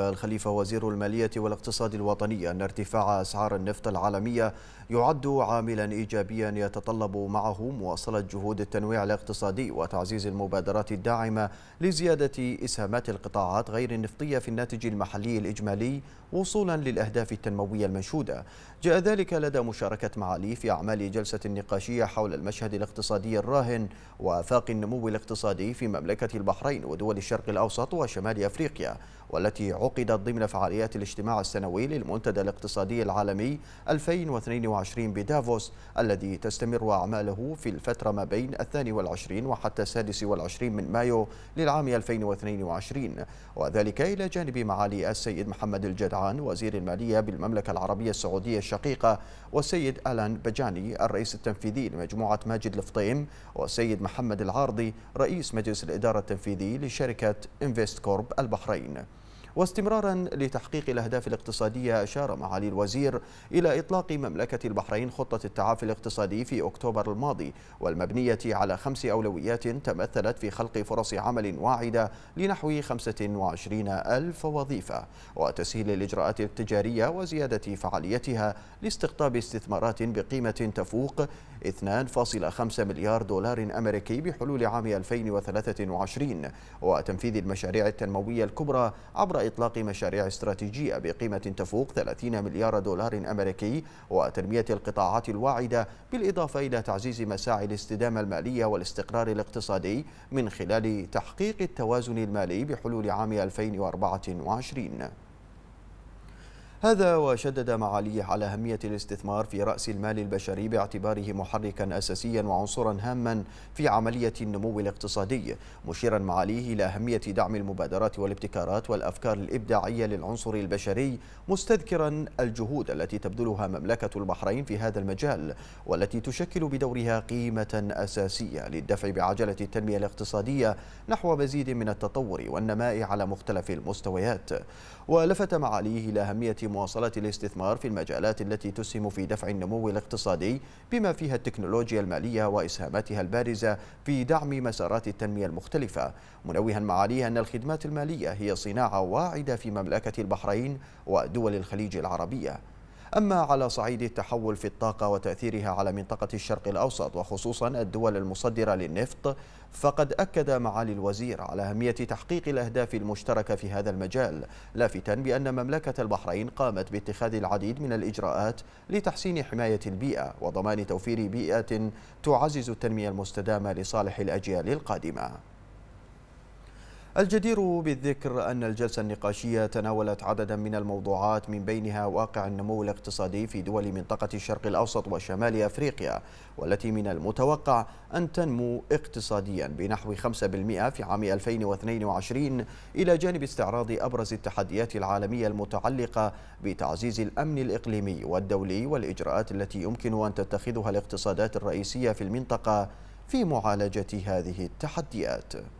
الخليفة وزير المالية والاقتصاد الوطني أن ارتفاع أسعار النفط العالمية يعد عاملا إيجابيا يتطلب معه مواصلة جهود التنويع الاقتصادي وتعزيز المبادرات الداعمة لزيادة إسهامات القطاعات غير النفطية في الناتج المحلي الإجمالي وصولا للأهداف التنموية المنشودة جاء ذلك لدى مشاركة معالي في أعمال جلسة نقاشية حول المشهد الاقتصادي الراهن وآفاق النمو الاقتصادي في مملكة البحرين ودول الشرق الأوسط وشمال أفريقيا والتي عقدت ضمن فعاليات الاجتماع السنوي للمنتدى الاقتصادي العالمي 2022 بدافوس الذي تستمر أعماله في الفترة ما بين الثاني والعشرين وحتى السادس والعشرين من مايو للعام 2022 وذلك إلى جانب معالي السيد محمد الجدعان وزير المالية بالمملكة العربية السعودية الشقيقة والسيد ألان بجاني الرئيس التنفيذي لمجموعة ماجد الفطيم والسيد محمد العارضي رئيس مجلس الإدارة التنفيذي لشركة انفست كورب البحرين واستمرارا لتحقيق الأهداف الاقتصادية أشار معالي الوزير إلى إطلاق مملكة البحرين خطة التعافي الاقتصادي في أكتوبر الماضي والمبنية على خمس أولويات تمثلت في خلق فرص عمل واعدة لنحو 25 ألف وظيفة وتسهيل الإجراءات التجارية وزيادة فعاليتها لاستقطاب استثمارات بقيمة تفوق 2.5 مليار دولار أمريكي بحلول عام 2023 وتنفيذ المشاريع التنموية الكبرى عبر إطلاق مشاريع استراتيجية بقيمة تفوق 30 مليار دولار أمريكي وتنمية القطاعات الواعدة بالإضافة إلى تعزيز مساعي الاستدامة المالية والاستقرار الاقتصادي من خلال تحقيق التوازن المالي بحلول عام 2024 هذا وشدد معاليه على أهمية الاستثمار في رأس المال البشري باعتباره محركا أساسيا وعنصرا هاما في عملية النمو الاقتصادي مشيرا معاليه إلى أهمية دعم المبادرات والابتكارات والأفكار الإبداعية للعنصر البشري مستذكرا الجهود التي تبذلها مملكة البحرين في هذا المجال والتي تشكل بدورها قيمة أساسية للدفع بعجلة التنمية الاقتصادية نحو مزيد من التطور والنماء على مختلف المستويات ولفت معاليه إلى أهمية مواصلة الاستثمار في المجالات التي تسهم في دفع النمو الاقتصادي بما فيها التكنولوجيا المالية وإسهاماتها البارزة في دعم مسارات التنمية المختلفة منوها معاليه أن الخدمات المالية هي صناعة واعدة في مملكة البحرين ودول الخليج العربية أما على صعيد التحول في الطاقة وتأثيرها على منطقة الشرق الأوسط وخصوصا الدول المصدرة للنفط فقد أكد معالي الوزير على أهمية تحقيق الأهداف المشتركة في هذا المجال لافتا بأن مملكة البحرين قامت باتخاذ العديد من الإجراءات لتحسين حماية البيئة وضمان توفير بيئة تعزز التنمية المستدامة لصالح الأجيال القادمة الجدير بالذكر أن الجلسة النقاشية تناولت عددا من الموضوعات من بينها واقع النمو الاقتصادي في دول منطقة الشرق الأوسط وشمال أفريقيا والتي من المتوقع أن تنمو اقتصاديا بنحو 5% في عام 2022 إلى جانب استعراض أبرز التحديات العالمية المتعلقة بتعزيز الأمن الإقليمي والدولي والإجراءات التي يمكن أن تتخذها الاقتصادات الرئيسية في المنطقة في معالجة هذه التحديات